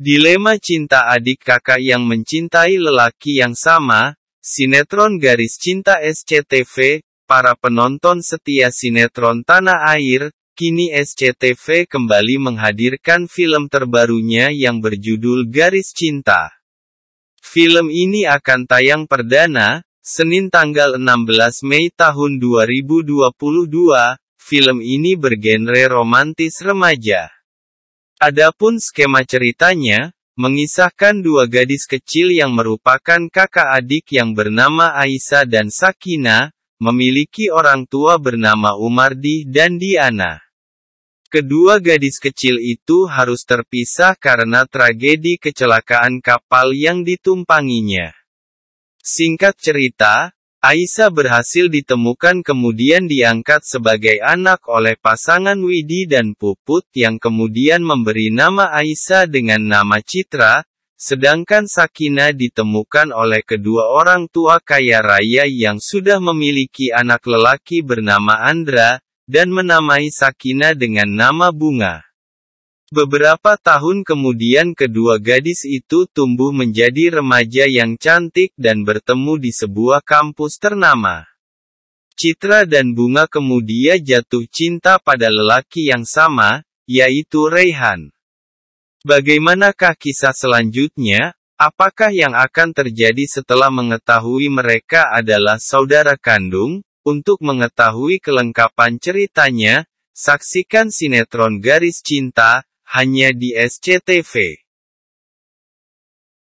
Dilema cinta adik kakak yang mencintai lelaki yang sama, sinetron garis cinta SCTV, para penonton setia sinetron tanah air, kini SCTV kembali menghadirkan film terbarunya yang berjudul Garis Cinta. Film ini akan tayang perdana, Senin tanggal 16 Mei tahun 2022, film ini bergenre romantis remaja. Adapun skema ceritanya, mengisahkan dua gadis kecil yang merupakan kakak adik yang bernama Aisyah dan Sakina, memiliki orang tua bernama Umardi dan Diana. Kedua gadis kecil itu harus terpisah karena tragedi kecelakaan kapal yang ditumpanginya. Singkat cerita, Aisyah berhasil ditemukan kemudian diangkat sebagai anak oleh pasangan Widi dan Puput yang kemudian memberi nama Aisyah dengan nama Citra, sedangkan Sakina ditemukan oleh kedua orang tua kaya raya yang sudah memiliki anak lelaki bernama Andra, dan menamai Sakina dengan nama Bunga. Beberapa tahun kemudian kedua gadis itu tumbuh menjadi remaja yang cantik dan bertemu di sebuah kampus ternama. Citra dan Bunga kemudian jatuh cinta pada lelaki yang sama, yaitu Rehan. Bagaimanakah kisah selanjutnya? Apakah yang akan terjadi setelah mengetahui mereka adalah saudara kandung? Untuk mengetahui kelengkapan ceritanya, saksikan sinetron Garis Cinta hanya di SCTV.